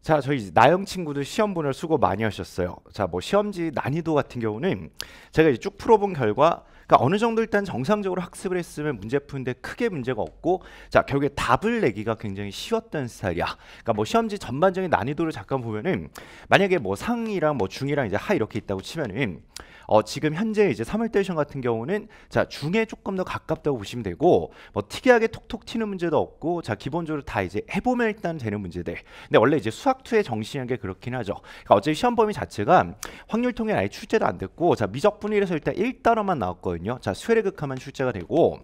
자, 저희 나영 친구도 시험분을 수고 많이 하셨어요. 자, 뭐 시험지 난이도 같은 경우는 제가 이제 쭉 풀어본 결과 그러니까 어느 정도 일단 정상적으로 학습을 했으면 문제 푸는데 크게 문제가 없고 자 결국에 답을 내기가 굉장히 쉬웠던 스타일이야. 그러니까 뭐 시험지 전반적인 난이도를 잠깐 보면은 만약에 뭐 상이랑 뭐 중이랑 이제 하 이렇게 있다고 치면은 어, 지금 현재 이제 3월대션 같은 경우는 자 중에 조금 더 가깝다고 보시면 되고 뭐 특이하게 톡톡 튀는 문제도 없고 자 기본적으로 다 이제 해보면 일단 되는 문제들 근데 원래 이제 수학2의 정신이란 게 그렇긴 하죠 그러니까 어차피 시험 범위 자체가 확률통일 아예 출제도 안 됐고 자미적분이에서 일단 1단어만 나왔거든요 자 수혜의 극하면 출제가 되고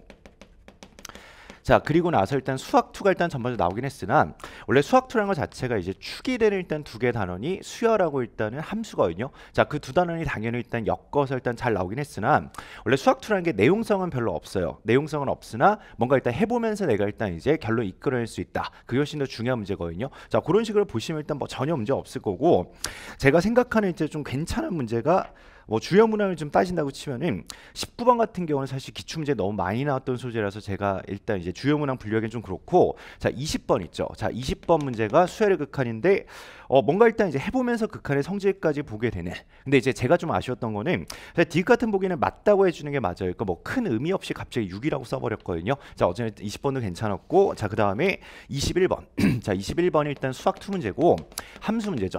자 그리고 나서 일단 수학2가 일단 전반적으로 나오긴 했으나 원래 수학2라는것 자체가 이제 축이 되는 일단 두 개 단원이 수열하고 일단은 함수거든요. 자 그 두 단원이 당연히 일단 엮어서 일단 잘 나오긴 했으나 원래 수학2라는게 내용성은 별로 없어요. 내용성은 없으나 뭔가 일단 해보면서 내가 일단 이제 결론 이끌어낼 수 있다. 그게 훨씬 더 중요한 문제거든요. 자 그런 식으로 보시면 일단 뭐 전혀 문제 없을 거고 제가 생각하는 이제 좀 괜찮은 문제가 뭐 주요 문항을 좀 따진다고 치면은 19번 같은 경우는 사실 기출문제 너무 많이 나왔던 소재라서 제가 일단 이제 주요 문항 분류하기엔좀 그렇고 자 20번 있죠. 자 20번 문제가 수혈의 극한인데 어 뭔가 일단 이제 해보면서 극한의 성질까지 보게 되는 근데 이제 제가 좀 아쉬웠던 거는 D 같은 보기는 맞다고 해주는 게 맞아요. 그러니까 뭐큰 의미 없이 갑자기 6이라고 써버렸거든요. 자 어제는 20번도 괜찮았고 자 그 다음에 21번 자 21번이 일단 수학 2 문제고 함수 문제죠.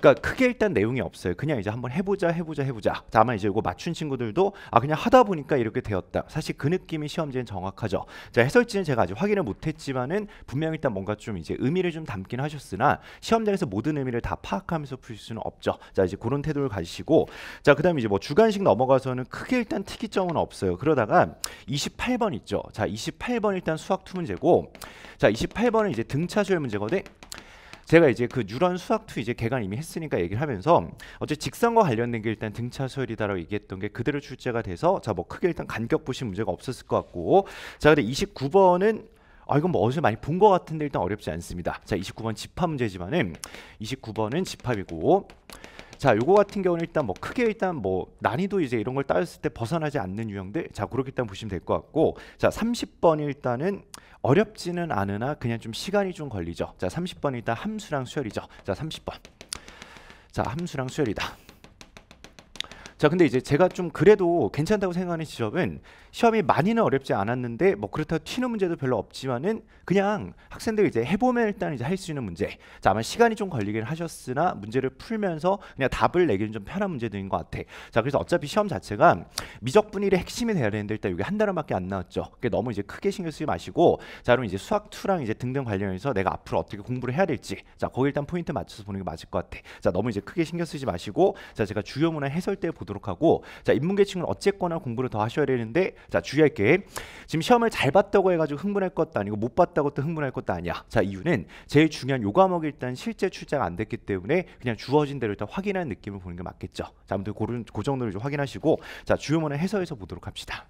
그러니까 크게 일단 내용이 없어요. 그냥 이제 한번 해보자 해보자 해보자. 다만 이제 이거 맞춘 친구들도 아 그냥 하다 보니까 이렇게 되었다. 사실 그 느낌이 시험지엔 정확하죠. 자 해설지는 제가 아직 확인을 못했지만은 분명 일단 뭔가 좀 이제 의미를 좀 담긴 하셨으나 시험장에서 모든 의미를 다 파악하면서 풀 수는 없죠. 자 이제 그런 태도를 가지시고 자 그다음에 이제 뭐 주간식 넘어가서는 크게 일단 특이점은 없어요. 그러다가 28번 있죠. 자 28번 일단 수학 투 문제고 자 28번은 이제 등차수열 문제거든. 제가 이제 그 뉴런 수학투 이제 개강 이미 했으니까 얘기를 하면서 어제 직선과 관련된 게 일단 등차 서열이다라고 얘기했던 게 그대로 출제가 돼서 자 뭐 크게 일단 간격 보신 문제가 없었을 것 같고 자 근데 29번은 아 이건 뭐 어디서 많이 본 것 같은데 일단 어렵지 않습니다. 자 29번 집합 문제지만은 29번은 집합이고 자, 요거 같은 경우는 일단 뭐 크게 일단 뭐 난이도 이제 이런 걸 따졌을 때 벗어나지 않는 유형들. 자, 그렇게 일단 보시면 될 것 같고. 자, 3 0번 일단은 어렵지는 않으나 그냥 좀 시간이 좀 걸리죠. 자, 3 0번 일단 함수랑 수열이죠. 자, 30번. 자, 함수랑 수열이다. 자, 근데 이제 제가 좀 그래도 괜찮다고 생각하는 지점은 시험이 많이는 어렵지 않았는데 뭐 그렇다 튀는 문제도 별로 없지만은 그냥 학생들이 제 해보면 일단 이제 할 수 있는 문제. 자, 아마 시간이 좀 걸리긴 하셨으나 문제를 풀면서 그냥 답을 내기는 좀 편한 문제들인 것 같아. 자, 그래서 어차피 시험 자체가 미적분일의 핵심이 돼야 되는데 일단 이게 한 단어밖에 안 나왔죠. 그게 너무 이제 크게 신경 쓰지 마시고 자, 그럼 이제 수학 2랑 이제 등등 관련해서 내가 앞으로 어떻게 공부를 해야 될지 자, 거기 일단 포인트 맞춰서 보는 게 맞을 것 같아. 자, 너무 이제 크게 신경 쓰지 마시고 자, 제가 주요 문화 해설 때 보도록 보도록 하고 자 인문계층은 어쨌거나 공부를 더 하셔야 되는데 자 주의할 게 지금 시험을 잘 봤다고 해가지고 흥분할 것도 아니고 못 봤다고 또 흥분할 것도 아니야 자 이유는 제일 중요한 요 과목이 일단 실제 출제가 안 됐기 때문에 그냥 주어진 대로 일단 확인하는 느낌을 보는 게 맞겠죠 자 아무튼 고른 그 정도를 확인하시고 자 주요 문을해서해서 보도록 합시다.